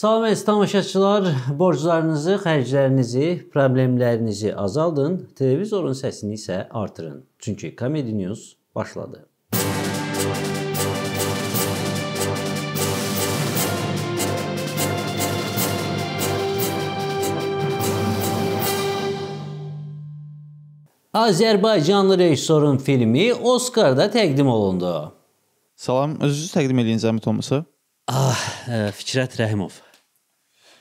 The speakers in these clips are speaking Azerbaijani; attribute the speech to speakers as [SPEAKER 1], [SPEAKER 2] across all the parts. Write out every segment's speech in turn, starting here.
[SPEAKER 1] Salam əziz tamaşaçılar, borclarınızı, xərclərinizi, problemlərinizi azaldın, televizorun səsini isə artırın. Çünki Comedy News başladı. Azərbaycanlı rejissorun filmi Oskarda təqdim olundu. Salam, özünüzü təqdim eləyin zəhmət olmasa. Ah, e, Fikrət Rəhimov.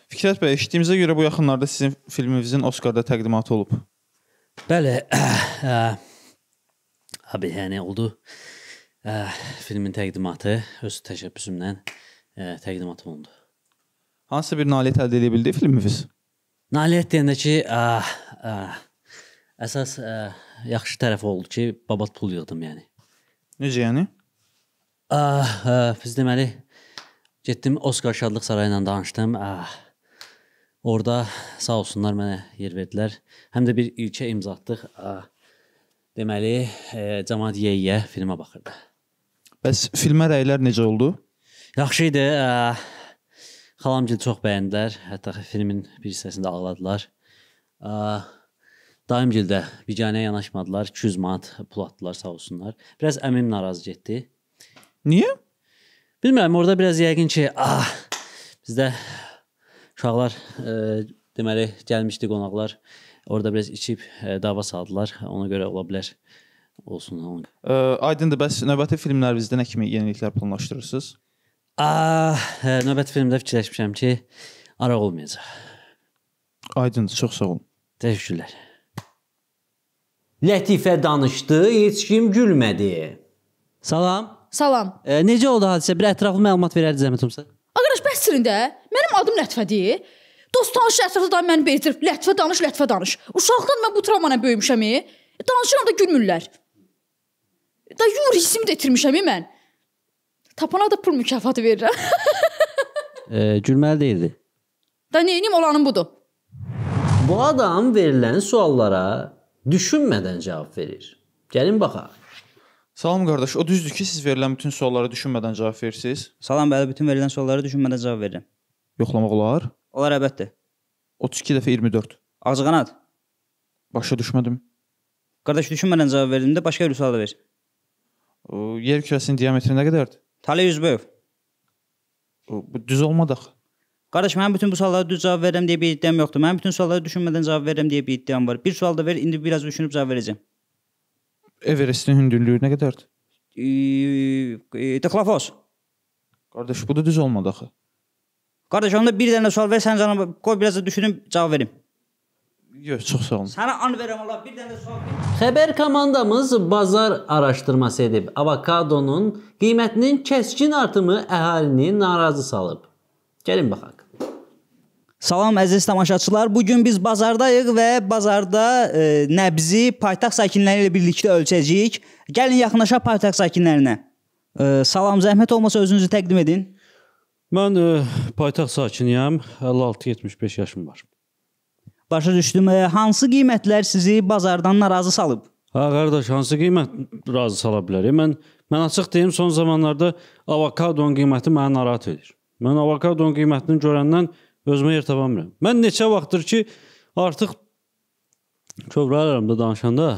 [SPEAKER 1] Fikrət bəy, eşitdiyimizə görə bu yaxınlarda sizin filminizin Oskarda təqdimatı olub. Bəli. Eh, eh, abi, yəni oldu. Ə, eh, filmin təqdimatı öz təşəbbüsümlə ə, təqdimat olundu. Hansı bir nailiyyət əldə edə bildi filmimiz? Nailiyyət deyəndə ki, ə, ə, əsas ə, yaxşı tərəfi oldu ki, babat pul yığdım yəni. Necə yəni? Ə, ə, biz deməli getdim Oskar Şadlıq Sarayı ilə danışdım. Ə, Orada sağ olsunlar mənə yer verdilər. Həm də bir ilkə imza atdıq. Deməli, e, cəmaət yeyə filmə baxırdı. Bəs filmə rəylər necə oldu? Yaxşı idi. Xalamgil çox bəyəndilər. Hətta filmin bir hissəsində ağladılar. Daimgil də biganə yanaşmadılar. 200 manat pul atdılar sağ olsunlar. Biraz əmim narazı getdi. Niyə? Bilmirəm, orada biraz yəqin ki, ah, bizdə Uşaqlar e, deməli gəlmişdi qonaqlar. Orda biraz içib e, dava saldılar. Ona görə ola bilər olsun onun. E, aydındır, bəs növbəti filmlərinizdə nə kimi yeniliklər planlaşdırırsınız? A, e, növbəti filmdə fikirləşmişəm ki, araq olmayacaq. Aydındır, çox sağ olun. Təşəkkürlər. Lətifə danışdı, heç kim gülmədi. Salam. Salam. E, necə oldu hadisə? Bir ətraflı məlumat verərdi zəhmət
[SPEAKER 2] olmasa. Arkadaş, bəs sirində aldım lətvə deyə. Dost tanış ətrafda daim məni beytir, lətvə danış, lətvə danış. Uşaqlıqdan mən bu travmana böyümüşəm. E. Danışıram da gülmürlər. E, da yur hissimi də itirmişəm e, mən. Tapana da pul mükafatı verirəm.
[SPEAKER 1] e, gülməli deyildi.
[SPEAKER 2] Da nə edim olanın budur.
[SPEAKER 1] Bu adam verilən suallara düşünmədən cavab verir. Gəlin baxaq.
[SPEAKER 2] Salam qardaş, o düzdür ki, siz verilən bütün suallara düşünmədən cavab verirsiniz? Salam bəli, bütün verilən suallara düşünmədən cavab verirəm yoxlamaq olar? Olar əlbəttə. 32 dəfə 24. Ağcaqanad. Başa düşmədim. Qardaş düşünmədən cavab verdimdə başqa bir sual da ver. O, yer kürəsinin diametri nə qədərdir? Tale 100 böv. Bu düz olmadı axı. Qardaş, mənim bütün bu suallara düz cavab verirəm deyə bir iddiam yoxdur. Mənim bütün suallara düşünmədən cavab verirəm deyə bir iddiam var. Bir sual da ver, indi biraz düşünüb cavab verəcəm.
[SPEAKER 1] Everestin hündürlüyü nə qədərdir?
[SPEAKER 2] E, Təxlafos. Qardaş, bu da düz olmadı axı. Qardaş, onda bir dənə sual ver, sən cana qoy biraz da düşünüm, cavab verim. Yox, çox sağ olun. Sənə an verəm Allah, bir dənə
[SPEAKER 1] sual ver. Xəbər komandamız bazar araşdırması edib. Avokadonun qiymətinin kəskin artımı əhalini narazı
[SPEAKER 2] salıb. Gəlin baxaq. Salam əziz tamaşaçılar. Bu gün biz bazardayıq və bazarda e, nəbzi paytaxt sakinləri ilə birlikdə ölçəcəyik. Gəlin yaxınlaşaq paytaxt sakinlərinə. E, salam, zəhmət olmasa özünüzü təqdim edin.
[SPEAKER 1] Mən ə, e, paytaxt sakiniyəm. 56-75 yaşım var.
[SPEAKER 2] Başa düşdüm. Ə, e, hansı qiymətlər sizi bazardan narazı salıb? Hə, qardaş, hansı qiymət
[SPEAKER 1] razı sala bilər? E, mən mən açıq deyim, son zamanlarda avokadonun qiyməti məni narahat edir. Mən avokadonun qiymətini görəndən özümə yer tapa bilmirəm. Mən neçə vaxtdır ki, artıq kövrələrəmdə danışanda,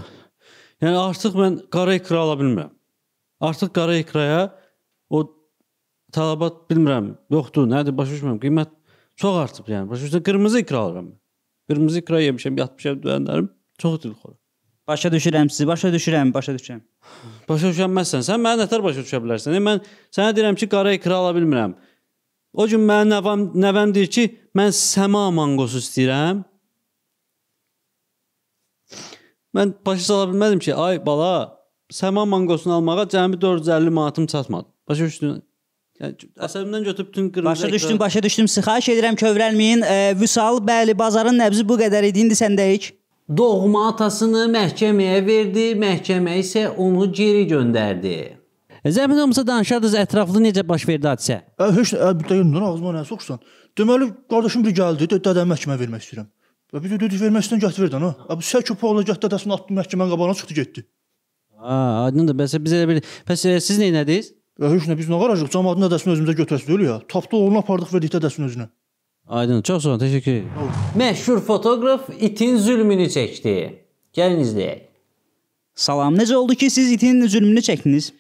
[SPEAKER 1] yəni artıq mən qara ekra ala bilmirəm. Artıq qara ekraya o Tələbat bilmirəm, yoxdur, nədir, başa düşmürəm. Qiymət çox artıb yəni. Başa düşürsən, qırmızı ikra alıram. Qırmızı ikra yemişəm, yatmışam döyənlərim çox dilxor. Başa düşürəm sizi, başa düşürəm, başa düşürəm. Başa düşənməzsən, sən məni nətər başa düşə bilərsən? E, mən sənə deyirəm ki, qara ikra ala bilmirəm. O gün mənim nəvəm, nəvəm deyir ki, mən səma manqosu istəyirəm. Mən başa sala bilmədim ki, ay bala, səma manqosunu almağa cəmi 450 manatım çatmadı. Başa düşdün? Əsəbimdən götürüb
[SPEAKER 2] bütün qırmızı Başa düşdüm, başa düşdüm. Xahiş edirəm kövrəlməyin. E, Vüsal, bəli, bazarın nəbzi bu qədər idi. İndi səndəyik. Doğma atasını məhkəməyə verdi, məhkəmə isə onu
[SPEAKER 1] geri göndərdi. Zəmin olmasa danışardınız ətraflı necə baş verdi hadisə? Ə, heç dəyindən ağzıma nə soxsan? Deməli qardaşım bir gəldi, dədəmi məhkəməyə vermək istəyirəm. Və biz dedik verməsinə gətirdin ha. Abi sək o pola gət dədəsini atdı məhkəmənin qabağına çıxdı getdi. Ha, aydındır. Bəs bizə bir Bəs e, siz nə ediniz? Və hökmlə biz nə qarajıq? Cəmaatın ədəsini özümüzə götürəsiz ya. Tapda oğlunu apardıq verdik ədəsini özünə. Aydın, çox sağ ol, təşəkkür edirəm. Məşhur fotoqraf itin zülmünü çəkdi. Gəlin izləyək. Salam, necə oldu ki siz itin zülmünü çəkdiniz?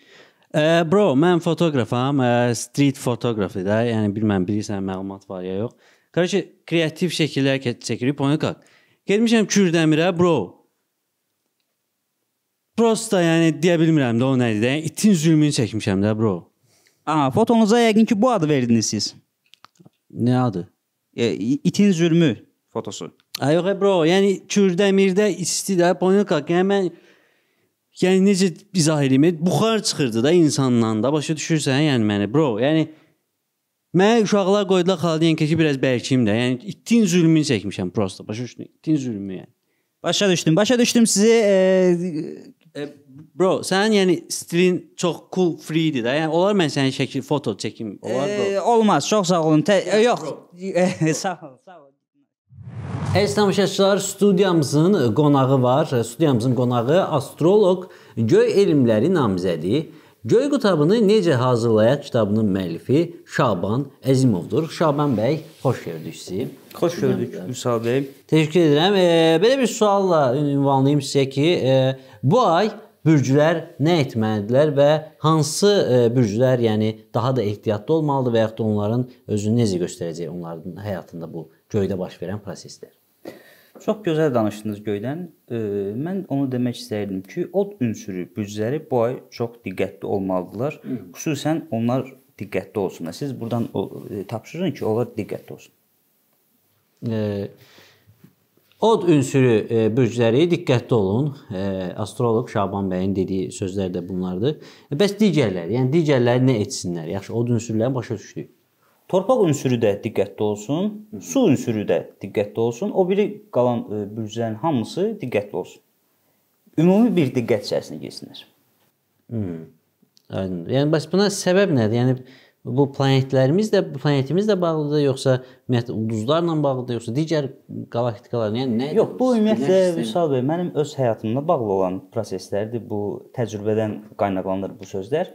[SPEAKER 1] Ə, bro, mən fotoqrafam, ə, e, street fotoqrafı da, yəni bilmən bilirsən məlumat var ya yox. Qarşı kreativ şəkillər çəkirik, ona qalq. Getmişəm Kürdəmirə, bro. Prosta yəni deyə bilmirəm də o nədir də. Yəni, itin zülmünü çəkmişəm də bro. A, fotonuza yəqin ki bu adı verdiniz
[SPEAKER 2] siz. Nə adı? E, itin zülmü fotosu. Ay
[SPEAKER 1] yox e, bro, yəni Kürdəmirdə isti də Ponilka, yəni mən yəni necə izah edeyim? E, buxar çıxırdı da insandan da. Başa düşürsən yəni məni bro. Yəni Mən uşaqlar qoydular xaldiyan keçi biraz bərkiyim də. Yəni itin zülmünü çəkmişəm prosta. Başa düşdün? İtin zülmü yəni.
[SPEAKER 2] Başa düşdüm. Başa düşdüm sizi e,
[SPEAKER 1] E, bro sen yani stilin çok cool free'di de. Yani olur mu senin şekil foto çekim? Olar
[SPEAKER 2] bro. E, olmaz. Çok sağ olun. Te e, yok. E, sağ ol. Sağ ol. Əziz tamaşaçılar,
[SPEAKER 1] studiyamızın qonağı var. E, studiyamızın qonağı astroloq, göy elmləri namizədi Göy qutabını necə hazırlayaq kitabının müəllifi Şaban Əzimovdur. Şaban bəy, xoş gördük sizi. Xoş gördük Vüsal bəy. Təşəkkür edirəm. E, belə bir sualla ünvanlayım sizə ki, e, bu ay bürcülər nə etməlidirlər və hansı e, bürcülər, yəni daha da ehtiyatlı olmalıdır və yaxud da onların
[SPEAKER 2] özünü necə göstərəcək onların həyatında bu göydə baş verən proseslər? Çox gözəl danışdınız göydən. E, mən onu demək istəyirdim ki, od ünsürü büzləri bu ay çox diqqətli olmalıdılar. Hı. Xüsusən onlar diqqətli olsunlar. Siz burdan o, e, tapşırın ki, onlar diqqətli olsun. E,
[SPEAKER 1] od ünsürü e, bürcləri diqqətli olun. E, astroloq Şaban bəyin dediyi sözlər də bunlardır. E, bəs digərləri, yəni digərləri nə etsinlər? Yaxşı, od ünsürlərini başa düşdük.
[SPEAKER 2] Torpaq ünsürü də diqqətli olsun, su ünsürü də diqqətli olsun, o biri qalan e, bürcələrin hamısı diqqətli olsun. Ümumi bir diqqət içərisində getsinlər.
[SPEAKER 1] Hmm. Yəni bəs buna səbəb nədir? Yəni bu planetlərimiz də
[SPEAKER 2] planetimiz də bağlıdır yoxsa ümumiyyətlə ulduzlarla bağlıdır yoxsa digər qalaktikalarla? Yəni nə? Yox, bu ümumiyyətlə Vüsal bəy mənim öz həyatımla bağlı olan proseslərdir. Bu təcrübədən qaynaqlanır bu sözlər.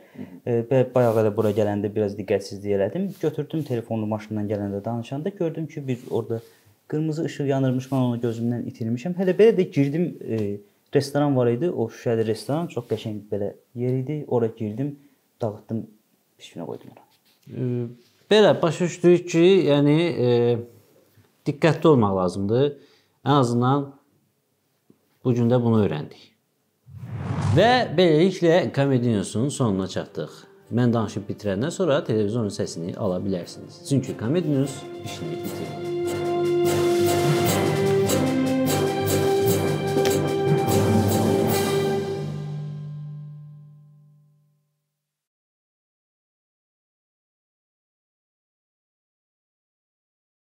[SPEAKER 2] Və e, bayaq da bura gələndə biraz diqqətsizlik elədim. Götürdüm telefonu maşından gələndə danışanda gördüm ki, bir orada qırmızı işıq yanırmış, mən onu gözümdən itirmişəm. Hələ belə də girdim e, restoran var idi. O Şuşəli restoran çox qəşəng belə yer idi. Ora girdim, dağıtdım, pişkinə qoydum ora.
[SPEAKER 1] Belə başa düşdük ki, yəni e, diqqətli olmaq lazımdır. Ən azından bu gün də bunu öyrəndik. Və beləliklə komediyanın sonuna çatdıq. Mən danışıb bitirəndən sonra televizorun səsini ala bilərsiniz. Çünki Comedy News işini bitirir.